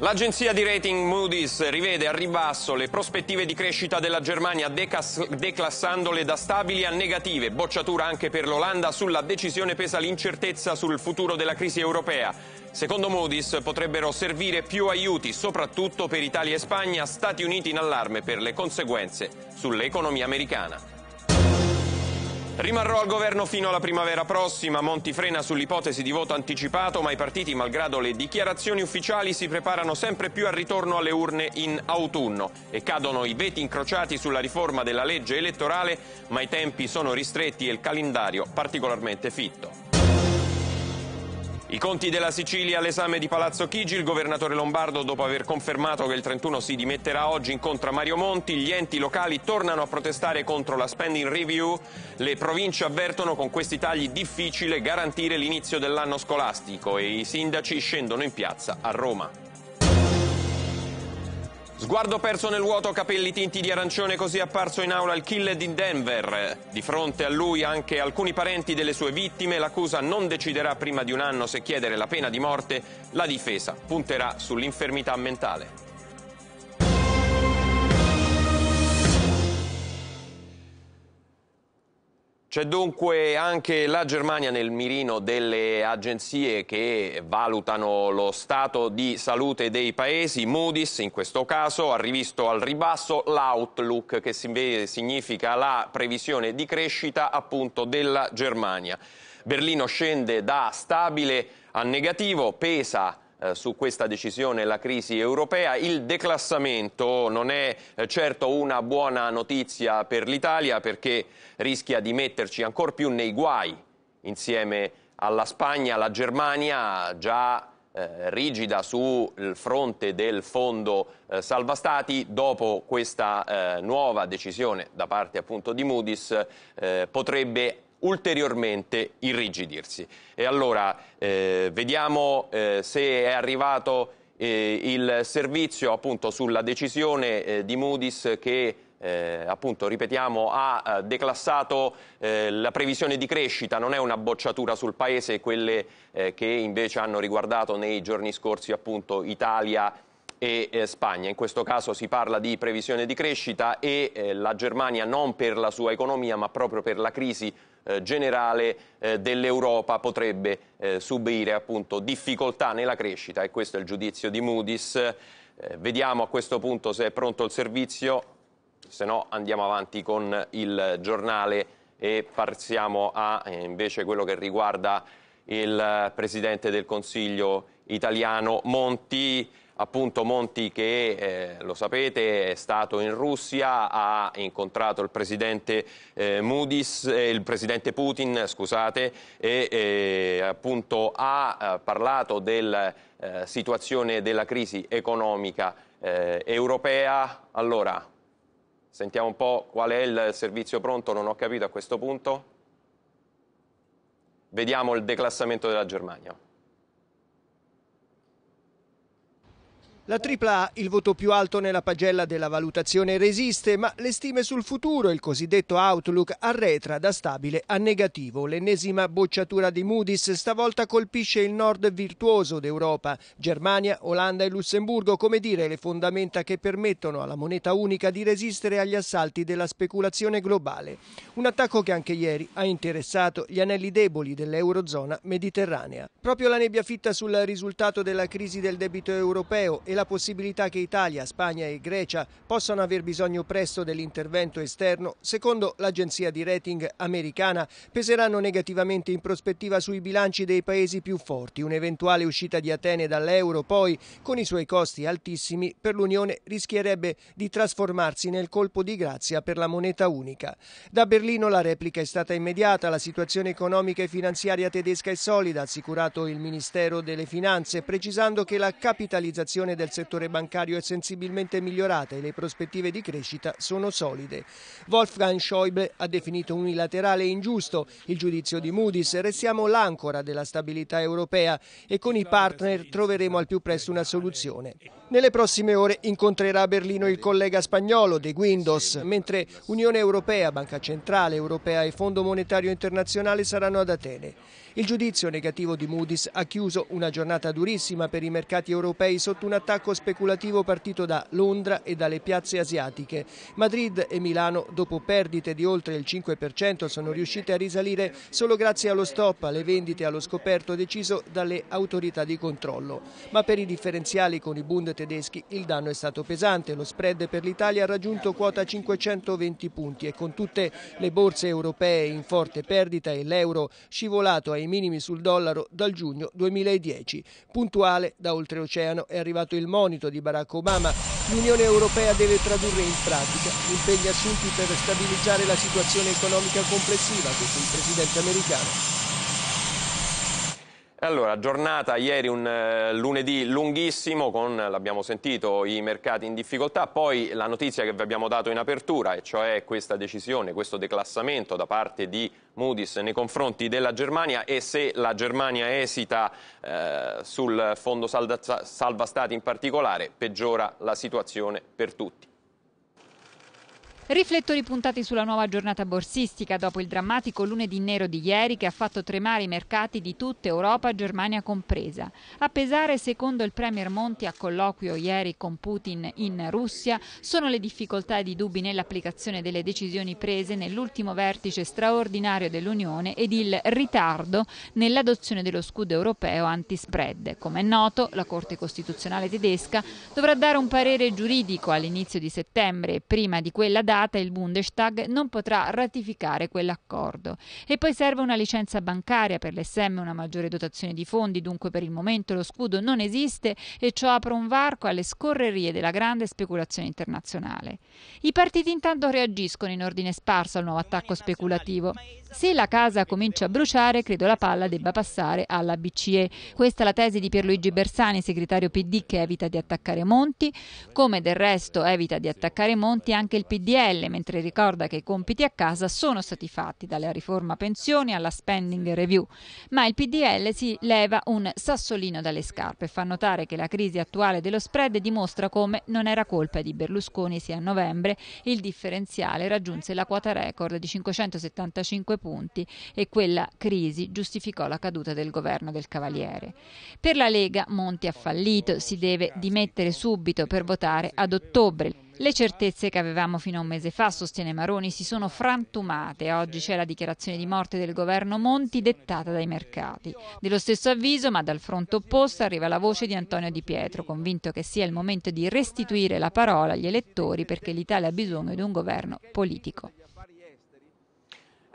L'agenzia di rating Moody's rivede a ribasso le prospettive di crescita della Germania declassandole da stabili a negative, bocciatura anche per l'Olanda, sulla decisione pesa l'incertezza sul futuro della crisi europea. Secondo Moody's potrebbero servire più aiuti, soprattutto per Italia e Spagna, Stati Uniti in allarme per le conseguenze sull'economia americana. Rimarrò al governo fino alla primavera prossima. Monti frena sull'ipotesi di voto anticipato, ma i partiti, malgrado le dichiarazioni ufficiali, si preparano sempre più al ritorno alle urne in autunno e cadono i veti incrociati sulla riforma della legge elettorale, ma i tempi sono ristretti e il calendario particolarmente fitto. I conti della Sicilia all'esame di Palazzo Chigi, il governatore Lombardo dopo aver confermato che il 31 si dimetterà oggi incontra Mario Monti, gli enti locali tornano a protestare contro la spending review, le province avvertono con questi tagli difficile garantire l'inizio dell'anno scolastico e i sindaci scendono in piazza a Roma. Sguardo perso nel vuoto, capelli tinti di arancione, così apparso in aula il killer di Denver. Di fronte a lui anche alcuni parenti delle sue vittime, l'accusa non deciderà prima di un anno se chiedere la pena di morte, la difesa punterà sull'infermità mentale. C'è dunque anche la Germania nel mirino delle agenzie che valutano lo stato di salute dei paesi. Moody's in questo caso ha rivisto al ribasso l'outlook che significa la previsione di crescita appunto della Germania. Berlino scende da stabile a negativo, pesa eh, su questa decisione la crisi europea. Il declassamento non è eh, certo una buona notizia per l'Italia perché rischia di metterci ancora più nei guai insieme alla Spagna, alla Germania già eh, rigida sul fronte del fondo salva stati dopo questa nuova decisione da parte appunto di Moody's potrebbe ulteriormente irrigidirsi. E allora eh, vediamo eh, se è arrivato eh, il servizio appunto sulla decisione eh, di Moody's che eh, appunto, ripetiamo, ha eh, declassato eh, la previsione di crescita, non è una bocciatura sul Paese, quelle eh, che invece hanno riguardato nei giorni scorsi appunto, Italia e eh, Spagna. In questo caso si parla di previsione di crescita e la Germania non per la sua economia ma proprio per la crisi eh, generale eh, dell'Europa potrebbe eh, subire appunto, difficoltà nella crescita e questo è il giudizio di Moody's. Eh, vediamo a questo punto se è pronto il servizio, se no andiamo avanti con il giornale e passiamo a invece quello che riguarda il Presidente del Consiglio italiano Monti appunto Monti che, eh, lo sapete, è stato in Russia, ha incontrato il presidente, eh, Moody's, eh, il presidente Putin scusate, e eh, appunto ha eh, parlato della eh, situazione della crisi economica europea. Allora, sentiamo un po' qual è il servizio pronto, non ho capito a questo punto. Vediamo il declassamento della Germania. La AAA, il voto più alto nella pagella della valutazione, resiste, ma le stime sul futuro, il cosiddetto outlook, arretra da stabile a negativo. L'ennesima bocciatura di Moody's stavolta colpisce il nord virtuoso d'Europa, Germania, Olanda e Lussemburgo, come dire le fondamenta che permettono alla moneta unica di resistere agli assalti della speculazione globale. Un attacco che anche ieri ha interessato gli anelli deboli dell'eurozona mediterranea. Proprio la nebbia fitta sul risultato della crisi del debito europeo e la possibilità che Italia, Spagna e Grecia possano aver bisogno presto dell'intervento esterno, secondo l'agenzia di rating americana, peseranno negativamente in prospettiva sui bilanci dei paesi più forti. Un'eventuale uscita di Atene dall'euro, poi, con i suoi costi altissimi, per l'Unione rischierebbe di trasformarsi nel colpo di grazia per la moneta unica. Da Berlino la replica è stata immediata, la situazione economica e finanziaria tedesca è solida, ha assicurato il Ministero delle Finanze, precisando che la capitalizzazione del del settore bancario è sensibilmente migliorata e le prospettive di crescita sono solide. Wolfgang Schäuble ha definito unilaterale e ingiusto il giudizio di Moody's. Restiamo l'ancora della stabilità europea e con i partner troveremo al più presto una soluzione. Nelle prossime ore incontrerà a Berlino il collega spagnolo De Guindos, mentre Unione Europea, Banca Centrale Europea e Fondo Monetario Internazionale saranno ad Atene. Il giudizio negativo di Moody's ha chiuso una giornata durissima per i mercati europei sotto un attacco attacco speculativo partito da Londra e dalle piazze asiatiche. Madrid e Milano, dopo perdite di oltre il 5%, sono riuscite a risalire solo grazie allo stop alle vendite allo scoperto deciso dalle autorità di controllo. Ma per i differenziali con i Bund tedeschi il danno è stato pesante. Lo spread per l'Italia ha raggiunto quota 520 punti e con tutte le borse europee in forte perdita e l'euro scivolato ai minimi sul dollaro dal giugno 2010. Puntuale da oltreoceano è arrivato il monito di Barack Obama, l'Unione Europea deve tradurre in pratica gli impegni assunti per stabilizzare la situazione economica complessiva, ha il presidente americano. Allora, giornata ieri un eh, lunedì lunghissimo con, l'abbiamo sentito, i mercati in difficoltà, poi la notizia che vi abbiamo dato in apertura, e cioè questa decisione, questo declassamento da parte di Moody's nei confronti della Germania e se la Germania esita eh, sul fondo salda, salva stati in particolare, peggiora la situazione per tutti. Riflettori puntati sulla nuova giornata borsistica dopo il drammatico lunedì nero di ieri che ha fatto tremare i mercati di tutta Europa, Germania compresa. A pesare, secondo il Premier Monti a colloquio ieri con Putin in Russia, sono le difficoltà e i dubbi nell'applicazione delle decisioni prese nell'ultimo vertice straordinario dell'Unione ed il ritardo nell'adozione dello scudo europeo anti-spread. Come è noto, la Corte Costituzionale tedesca dovrà dare un parere giuridico all'inizio di settembre, e prima di quella data data il Bundestag non potrà ratificare quell'accordo. E poi serve una licenza bancaria per l'SM, una maggiore dotazione di fondi, dunque per il momento lo scudo non esiste e ciò apre un varco alle scorrerie della grande speculazione internazionale. I partiti intanto reagiscono in ordine sparso al nuovo attacco speculativo. Se la casa comincia a bruciare, credo la palla debba passare alla BCE. Questa è la tesi di Pierluigi Bersani, segretario PD, che evita di attaccare Monti, come del resto evita di attaccare Monti anche il PDL, mentre ricorda che i compiti a casa sono stati fatti, dalla riforma pensioni alla spending review. Ma il PDL si leva un sassolino dalle scarpe e fa notare che la crisi attuale dello spread dimostra come non era colpa di Berlusconi se a novembre il differenziale raggiunse la quota record di 575 punti e quella crisi giustificò la caduta del governo del Cavaliere. Per la Lega Monti ha fallito, si deve dimettere subito per votare ad ottobre. Le certezze che avevamo fino a un mese fa, sostiene Maroni, si sono frantumate. Oggi c'è la dichiarazione di morte del governo Monti dettata dai mercati. Dello stesso avviso, ma dal fronte opposto, arriva la voce di Antonio Di Pietro, convinto che sia il momento di restituire la parola agli elettori perché l'Italia ha bisogno di un governo politico.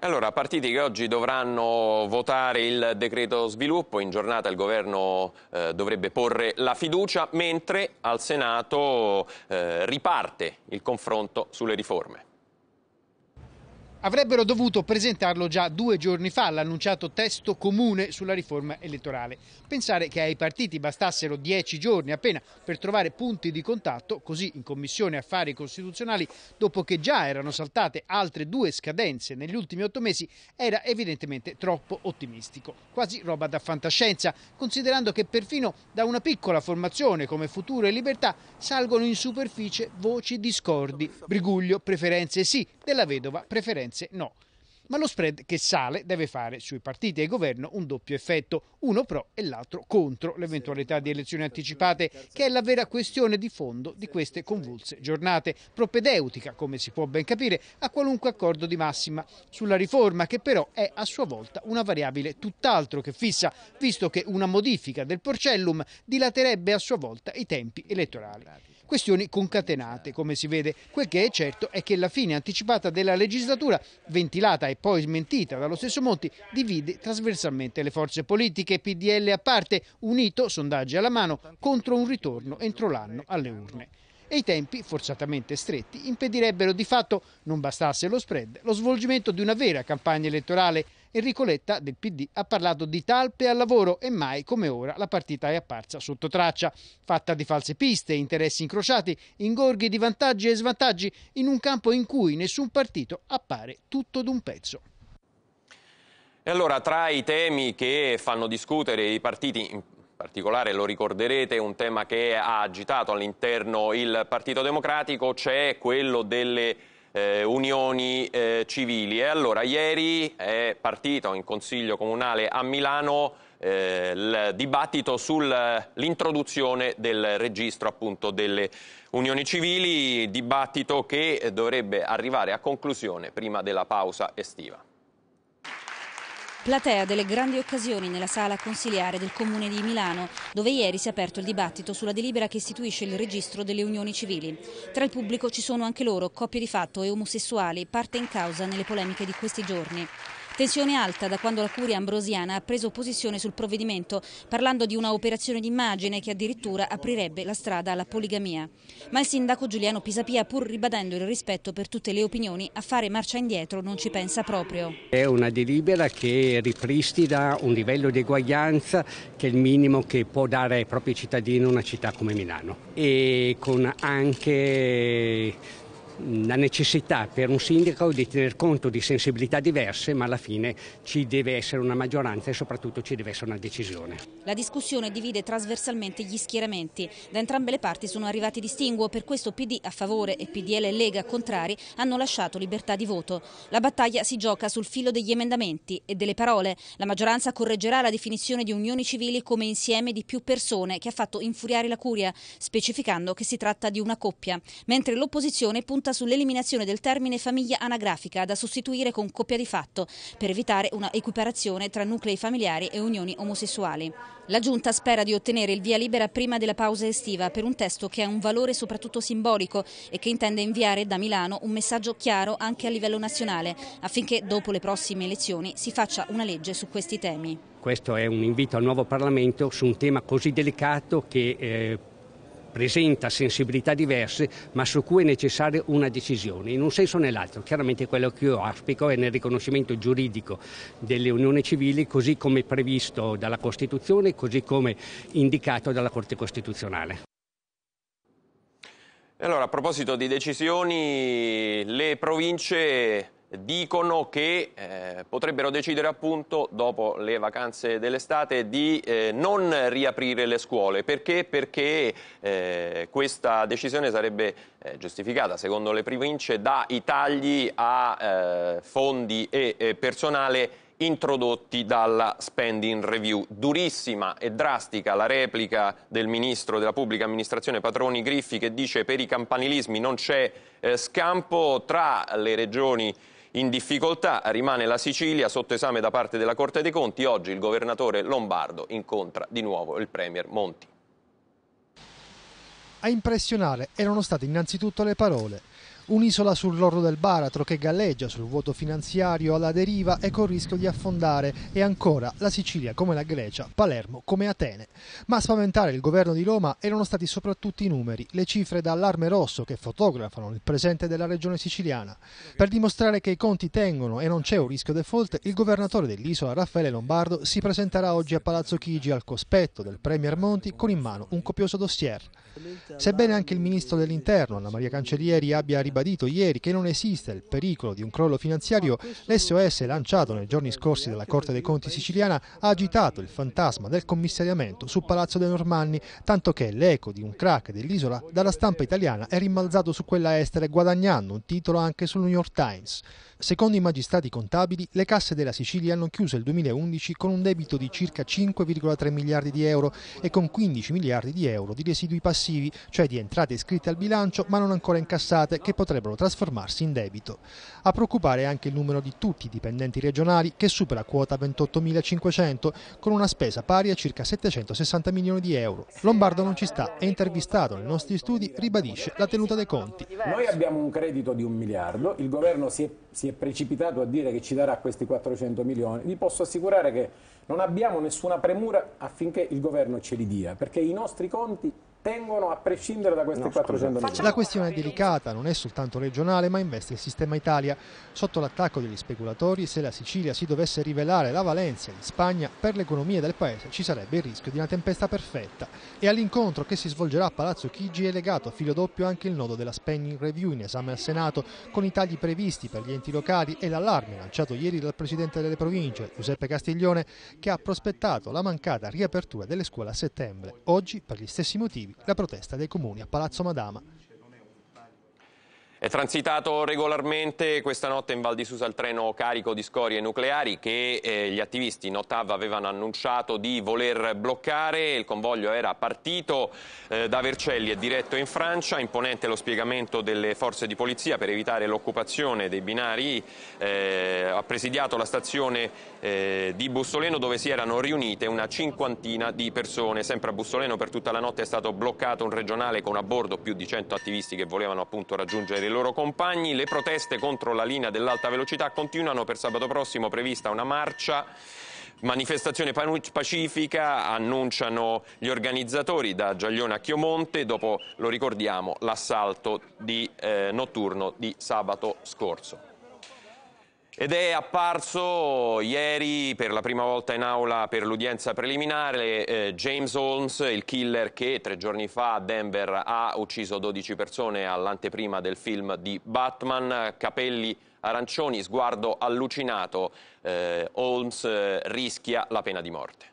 Allora, partiti che oggi dovranno votare il decreto sviluppo, in giornata il governo eh, dovrebbe porre la fiducia, mentre al Senato eh, riparte il confronto sulle riforme. Avrebbero dovuto presentarlo già due giorni fa, l'annunciato testo comune sulla riforma elettorale. Pensare che ai partiti bastassero dieci giorni appena per trovare punti di contatto, così in Commissione Affari Costituzionali, dopo che già erano saltate altre due scadenze negli ultimi otto mesi, era evidentemente troppo ottimistico. Quasi roba da fantascienza, considerando che perfino da una piccola formazione come Futuro e Libertà salgono in superficie voci discordi, briguglio, preferenze sì, della vedova, preferenze differenze no. Ma lo spread che sale deve fare sui partiti e governo un doppio effetto, uno pro e l'altro contro l'eventualità di elezioni anticipate, che è la vera questione di fondo di queste convulse giornate, propedeutica, come si può ben capire, a qualunque accordo di massima sulla riforma, che però è a sua volta una variabile tutt'altro che fissa, visto che una modifica del porcellum dilaterebbe a sua volta i tempi elettorali questioni concatenate, come si vede. Quel che è certo è che la fine anticipata della legislatura, ventilata e poi smentita dallo stesso Monti, divide trasversalmente le forze politiche, PDL a parte, unito, sondaggi alla mano, contro un ritorno entro l'anno alle urne e i tempi, forzatamente stretti, impedirebbero di fatto, non bastasse lo spread, lo svolgimento di una vera campagna elettorale Enrico Letta del PD ha parlato di talpe al lavoro e mai come ora la partita è apparsa sotto traccia, fatta di false piste, interessi incrociati, ingorghi di vantaggi e svantaggi in un campo in cui nessun partito appare tutto d'un pezzo. E allora tra i temi che fanno discutere i partiti, in particolare lo ricorderete, un tema che ha agitato all'interno il Partito Democratico c'è quello delle eh, unioni eh, civili. E allora ieri è partito in Consiglio Comunale a Milano eh, il dibattito sull'introduzione del registro appunto, delle unioni civili, dibattito che dovrebbe arrivare a conclusione prima della pausa estiva. Platea delle grandi occasioni nella sala consiliare del Comune di Milano, dove ieri si è aperto il dibattito sulla delibera che istituisce il registro delle unioni civili. Tra il pubblico ci sono anche loro, coppie di fatto e omosessuali, parte in causa nelle polemiche di questi giorni. Tensione alta da quando la Curia Ambrosiana ha preso posizione sul provvedimento, parlando di una operazione d'immagine che addirittura aprirebbe la strada alla poligamia. Ma il sindaco Giuliano Pisapia, pur ribadendo il rispetto per tutte le opinioni, a fare marcia indietro non ci pensa proprio. È una delibera che ripristina un livello di eguaglianza che è il minimo che può dare ai propri cittadini una città come Milano e con anche la necessità per un sindaco di tener conto di sensibilità diverse, ma alla fine ci deve essere una maggioranza e soprattutto ci deve essere una decisione. La discussione divide trasversalmente gli schieramenti. Da entrambe le parti sono arrivati distinguo, per questo PD a favore e PDL e Lega contrari hanno lasciato libertà di voto. La battaglia si gioca sul filo degli emendamenti e delle parole. La maggioranza correggerà la definizione di unioni civili come insieme di più persone che ha fatto infuriare la Curia, specificando che si tratta di una coppia, mentre l'opposizione punta punta sull'eliminazione del termine famiglia anagrafica da sostituire con coppia di fatto per evitare una equiparazione tra nuclei familiari e unioni omosessuali. La Giunta spera di ottenere il via libera prima della pausa estiva per un testo che ha un valore soprattutto simbolico e che intende inviare da Milano un messaggio chiaro anche a livello nazionale affinché dopo le prossime elezioni si faccia una legge su questi temi. Questo è un invito al nuovo Parlamento su un tema così delicato che eh, presenta sensibilità diverse ma su cui è necessaria una decisione, in un senso o nell'altro. Chiaramente quello che io auspico è nel riconoscimento giuridico delle unioni civili così come previsto dalla Costituzione, e così come indicato dalla Corte Costituzionale. E allora, a proposito di decisioni, le province dicono che eh, potrebbero decidere appunto dopo le vacanze dell'estate di eh, non riaprire le scuole. Perché? Perché eh, questa decisione sarebbe eh, giustificata secondo le province dai tagli a eh, fondi e, e personale introdotti dalla spending review. Durissima e drastica la replica del ministro della pubblica amministrazione Patroni Griffi che dice che per i campanilismi non c'è eh, scampo tra le regioni in difficoltà, rimane la Sicilia sotto esame da parte della Corte dei Conti. Oggi il governatore Lombardo incontra di nuovo il Premier Monti. A impressionare erano state innanzitutto le parole Un'isola sull'orlo del baratro che galleggia sul vuoto finanziario alla deriva e col rischio di affondare e ancora la Sicilia come la Grecia, Palermo come Atene. Ma a spaventare il governo di Roma erano stati soprattutto i numeri, le cifre d'allarme rosso che fotografano il presente della regione siciliana. Per dimostrare che i conti tengono e non c'è un rischio default, il governatore dell'isola Raffaele Lombardo si presenterà oggi a Palazzo Chigi al cospetto del Premier Monti con in mano un copioso dossier. Sebbene anche il ministro dell'interno, Anna Maria Cancellieri, abbia ribadito ribadito ieri che non esiste il pericolo di un crollo finanziario, l'SOS lanciato nei giorni scorsi dalla Corte dei Conti siciliana ha agitato il fantasma del commissariamento su Palazzo dei Normanni, tanto che l'eco di un crack dell'isola dalla stampa italiana è rimbalzato su quella estera guadagnando un titolo anche sul New York Times. Secondo i magistrati contabili, le casse della Sicilia hanno chiuso il 2011 con un debito di circa 5,3 miliardi di euro e con 15 miliardi di euro di residui passivi, cioè di entrate iscritte al bilancio ma non ancora incassate, che potrebbero potrebbero trasformarsi in debito. A preoccupare anche il numero di tutti i dipendenti regionali che supera quota 28.500 con una spesa pari a circa 760 milioni di euro. Lombardo non ci sta, è intervistato nei nostri studi, ribadisce la tenuta dei conti. Noi abbiamo un credito di un miliardo, il governo si è, si è precipitato a dire che ci darà questi 400 milioni. Vi posso assicurare che non abbiamo nessuna premura affinché il governo ce li dia, perché i nostri conti tengono a prescindere da queste no, 400 milioni. La questione è delicata, non è soltanto regionale, ma investe il sistema Italia. Sotto l'attacco degli speculatori, se la Sicilia si dovesse rivelare la Valencia di Spagna per l'economia del paese, ci sarebbe il rischio di una tempesta perfetta. E all'incontro che si svolgerà a Palazzo Chigi è legato a filo doppio anche il nodo della spending review in esame al Senato, con i tagli previsti per gli enti locali e l'allarme lanciato ieri dal Presidente delle Province, Giuseppe Castiglione, che ha prospettato la mancata riapertura delle scuole a settembre. Oggi, per gli stessi motivi, la protesta dei comuni a Palazzo Madama. È transitato regolarmente questa notte in Val di Susa il treno carico di scorie nucleari che eh, gli attivisti in Ottav avevano annunciato di voler bloccare. Il convoglio era partito eh, da Vercelli e diretto in Francia, imponente lo spiegamento delle forze di polizia per evitare l'occupazione dei binari. Eh, ha presidiato la stazione eh, di Bussoleno dove si erano riunite una cinquantina di persone. Sempre a Bussoleno per tutta la notte è stato bloccato un regionale con a bordo più di 100 attivisti che volevano appunto raggiungere loro compagni. Le proteste contro la linea dell'alta velocità continuano. Per sabato prossimo prevista una marcia manifestazione pacifica, annunciano gli organizzatori da Giaglione a Chiomonte, dopo, lo ricordiamo, l'assalto di, eh, notturno di sabato scorso. Ed è apparso ieri per la prima volta in aula per l'udienza preliminare eh, James Holmes, il killer che tre giorni fa a Denver ha ucciso 12 persone all'anteprima del film di Batman, capelli arancioni, sguardo allucinato, eh, Holmes eh, rischia la pena di morte.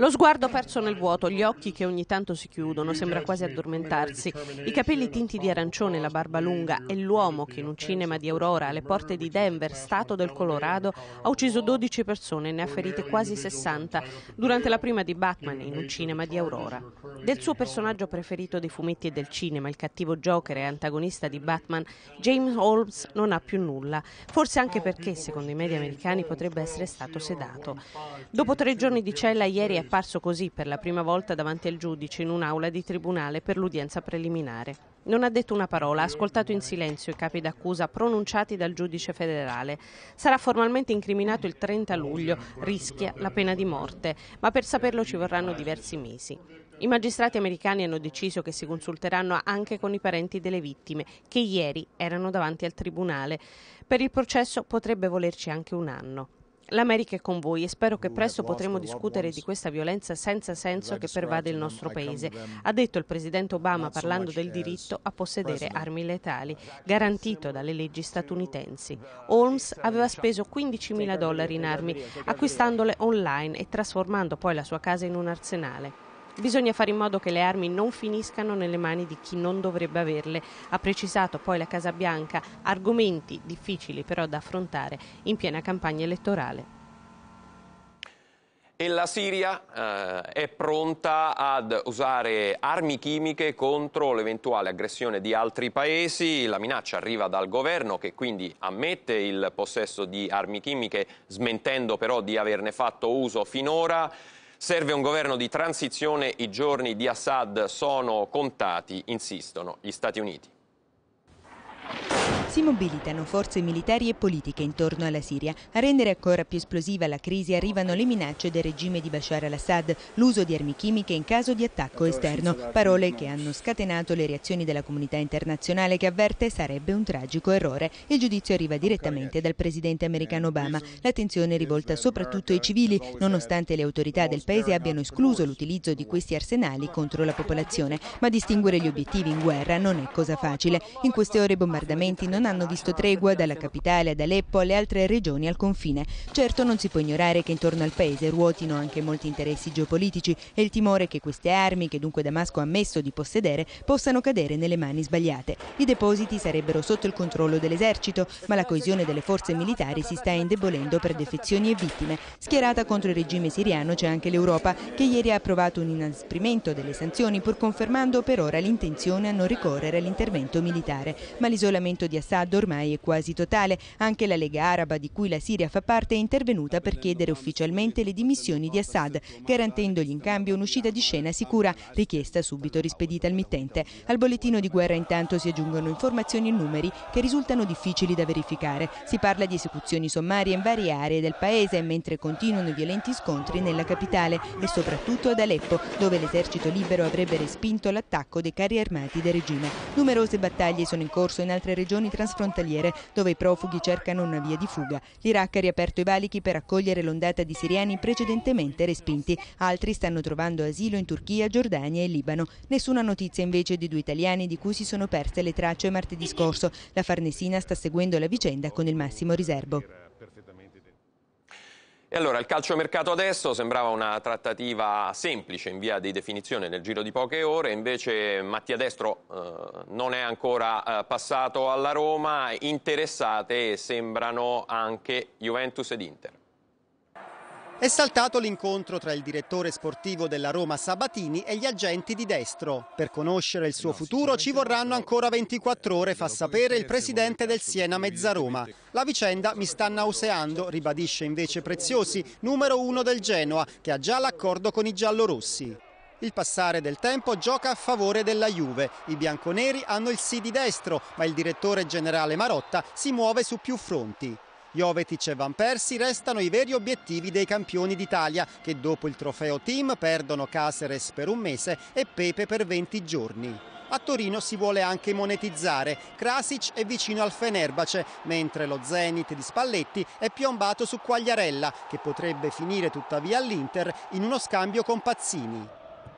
Lo sguardo perso nel vuoto, gli occhi che ogni tanto si chiudono, sembra quasi addormentarsi, i capelli tinti di arancione, la barba lunga e l'uomo che in un cinema di Aurora alle porte di Denver, stato del Colorado, ha ucciso 12 persone e ne ha ferite quasi 60 durante la prima di Batman in un cinema di Aurora. Del suo personaggio preferito dei fumetti e del cinema, il cattivo Joker e antagonista di Batman, James Holmes non ha più nulla, forse anche perché, secondo i media americani, potrebbe essere stato sedato. Dopo tre giorni di cella, ieri è apparso così per la prima volta davanti al giudice in un'aula di tribunale per l'udienza preliminare. Non ha detto una parola, ha ascoltato in silenzio i capi d'accusa pronunciati dal giudice federale. Sarà formalmente incriminato il 30 luglio, rischia la pena di morte, ma per saperlo ci vorranno diversi mesi. I magistrati americani hanno deciso che si consulteranno anche con i parenti delle vittime, che ieri erano davanti al tribunale. Per il processo potrebbe volerci anche un anno. L'America è con voi e spero che presto potremo discutere di questa violenza senza senso che pervade il nostro paese, ha detto il presidente Obama parlando del diritto a possedere armi letali, garantito dalle leggi statunitensi. Holmes aveva speso 15.000 dollari in armi, acquistandole online e trasformando poi la sua casa in un arsenale. Bisogna fare in modo che le armi non finiscano nelle mani di chi non dovrebbe averle, ha precisato poi la Casa Bianca, argomenti difficili però da affrontare in piena campagna elettorale. E la Siria eh, è pronta ad usare armi chimiche contro l'eventuale aggressione di altri paesi. La minaccia arriva dal governo che quindi ammette il possesso di armi chimiche, smentendo però di averne fatto uso finora. Serve un governo di transizione, i giorni di Assad sono contati, insistono gli Stati Uniti. Si mobilitano forze militari e politiche intorno alla Siria. A rendere ancora più esplosiva la crisi arrivano le minacce del regime di Bashar al-Assad, l'uso di armi chimiche in caso di attacco esterno, parole che hanno scatenato le reazioni della comunità internazionale che avverte sarebbe un tragico errore. Il giudizio arriva direttamente dal presidente americano Obama. L'attenzione è rivolta soprattutto ai civili, nonostante le autorità del paese abbiano escluso l'utilizzo di questi arsenali contro la popolazione. Ma distinguere gli obiettivi in guerra non è cosa facile. In queste ore i bombardamenti non non hanno visto tregua dalla capitale ad Aleppo alle altre regioni al confine. Certo non si può ignorare che intorno al paese ruotino anche molti interessi geopolitici e il timore che queste armi, che dunque Damasco ha ammesso di possedere, possano cadere nelle mani sbagliate. I depositi sarebbero sotto il controllo dell'esercito, ma la coesione delle forze militari si sta indebolendo per defezioni e vittime. Schierata contro il regime siriano c'è anche l'Europa, che ieri ha approvato un inasprimento delle sanzioni pur confermando per ora l'intenzione a non ricorrere all'intervento militare, ma l'isolamento di Assad Assad ormai è quasi totale. Anche la Lega Araba, di cui la Siria fa parte, è intervenuta per chiedere ufficialmente le dimissioni di Assad, garantendogli in cambio un'uscita di scena sicura, richiesta subito rispedita al mittente. Al bollettino di guerra intanto si aggiungono informazioni e numeri che risultano difficili da verificare. Si parla di esecuzioni sommarie in varie aree del paese, mentre continuano i violenti scontri nella capitale e soprattutto ad Aleppo, dove l'esercito libero avrebbe respinto l'attacco dei carri armati del regime. Numerose battaglie sono in corso in altre regioni tra transfrontaliere dove i profughi cercano una via di fuga. L'Iraq ha riaperto i valichi per accogliere l'ondata di siriani precedentemente respinti. Altri stanno trovando asilo in Turchia, Giordania e Libano. Nessuna notizia invece di due italiani di cui si sono perse le tracce martedì scorso. La Farnesina sta seguendo la vicenda con il massimo riservo. E allora il calciomercato adesso sembrava una trattativa semplice in via di definizione nel giro di poche ore, invece Mattia Destro eh, non è ancora eh, passato alla Roma, interessate sembrano anche Juventus ed Inter. È saltato l'incontro tra il direttore sportivo della Roma Sabatini e gli agenti di destro. Per conoscere il suo futuro ci vorranno ancora 24 ore, fa sapere il presidente del Siena Mezzaroma. La vicenda mi sta nauseando, ribadisce invece Preziosi, numero uno del Genoa, che ha già l'accordo con i giallorossi. Il passare del tempo gioca a favore della Juve. I bianconeri hanno il sì di destro, ma il direttore generale Marotta si muove su più fronti. Jovetic e Van Persi restano i veri obiettivi dei campioni d'Italia che dopo il trofeo team perdono Caceres per un mese e Pepe per 20 giorni. A Torino si vuole anche monetizzare. Krasic è vicino al Fenerbace, mentre lo Zenit di Spalletti è piombato su Quagliarella, che potrebbe finire tuttavia all'Inter in uno scambio con Pazzini.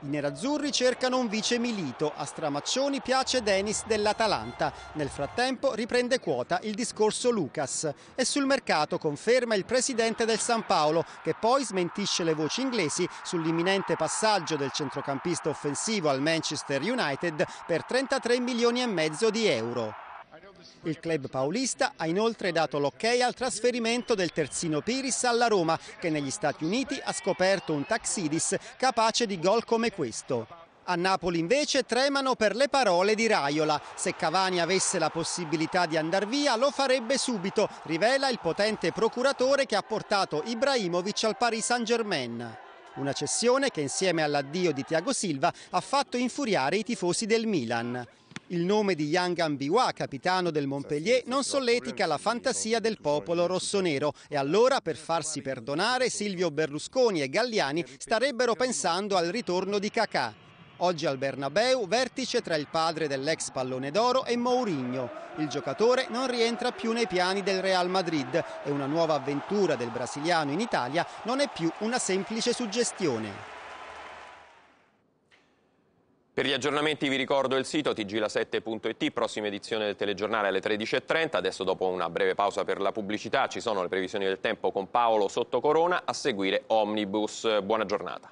I nerazzurri cercano un vice Milito, a Stramaccioni piace Denis dell'Atalanta. Nel frattempo riprende quota il discorso Lucas e sul mercato conferma il presidente del San Paolo che poi smentisce le voci inglesi sull'imminente passaggio del centrocampista offensivo al Manchester United per 33 milioni e mezzo di euro. Il club paulista ha inoltre dato l'ok al trasferimento del terzino Piris alla Roma, che negli Stati Uniti ha scoperto un taxidis capace di gol come questo. A Napoli invece tremano per le parole di Raiola. Se Cavani avesse la possibilità di andare via lo farebbe subito, rivela il potente procuratore che ha portato Ibrahimovic al Paris Saint-Germain. Una cessione che insieme all'addio di Tiago Silva ha fatto infuriare i tifosi del Milan. Il nome di Yang Ambiwa, capitano del Montpellier, non solletica la fantasia del popolo rossonero e allora per farsi perdonare Silvio Berlusconi e Galliani starebbero pensando al ritorno di Cacà. Oggi al Bernabeu vertice tra il padre dell'ex pallone d'oro e Mourinho. Il giocatore non rientra più nei piani del Real Madrid e una nuova avventura del brasiliano in Italia non è più una semplice suggestione. Per gli aggiornamenti vi ricordo il sito tgla7.it, prossima edizione del telegiornale alle 13.30. Adesso dopo una breve pausa per la pubblicità ci sono le previsioni del tempo con Paolo Sottocorona, a seguire Omnibus. Buona giornata.